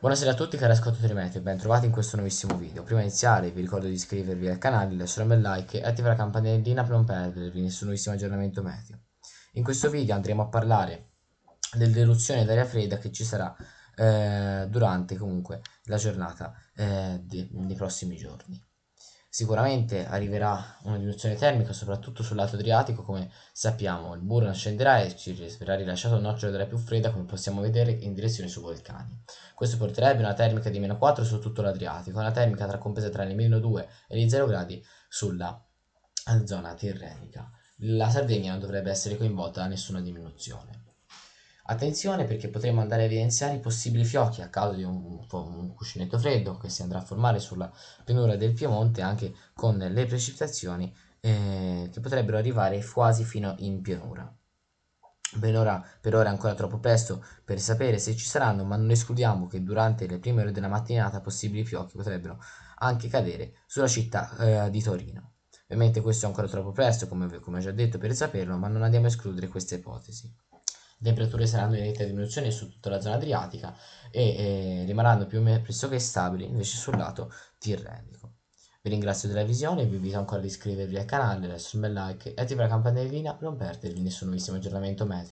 Buonasera a tutti cari ascoltatori Mete e ben trovati in questo nuovissimo video. Prima di iniziare vi ricordo di iscrivervi al canale, lasciare un bel like e attivare la campanellina per non perdervi nessun nuovissimo aggiornamento meteo. In questo video andremo a parlare dell'eruzione d'aria fredda che ci sarà eh, durante comunque la giornata eh, dei, dei prossimi giorni. Sicuramente arriverà una diminuzione termica, soprattutto sul lato adriatico, come sappiamo. Il burro scenderà e ci verrà rilasciato un nocciolo d'aria più fredda, come possiamo vedere, in direzione sui vulcani. Questo porterebbe a una termica di meno 4 su tutto l'Adriatico, una termica tra compresa tra le meno 2 e gli 0 gradi sulla zona tirrenica. La Sardegna non dovrebbe essere coinvolta da nessuna diminuzione. Attenzione perché potremmo andare a evidenziare i possibili fiocchi a causa di un, un cuscinetto freddo che si andrà a formare sulla pianura del Piemonte anche con le precipitazioni eh, che potrebbero arrivare quasi fino in pianura. Per ora, per ora, è ancora troppo presto per sapere se ci saranno, ma non escludiamo che durante le prime ore della mattinata possibili fiocchi potrebbero anche cadere sulla città eh, di Torino. Ovviamente questo è ancora troppo presto, come ho già detto, per saperlo, ma non andiamo a escludere questa ipotesi temperature saranno in netta diminuzione su tutta la zona adriatica e eh, rimarranno più o meno pressoché stabili invece sul lato tirrenico. Vi ringrazio della visione, vi invito ancora ad iscrivervi al canale, lasciate un bel like e attivare la campanellina per non perdervi nessun nuovissimo aggiornamento meteo.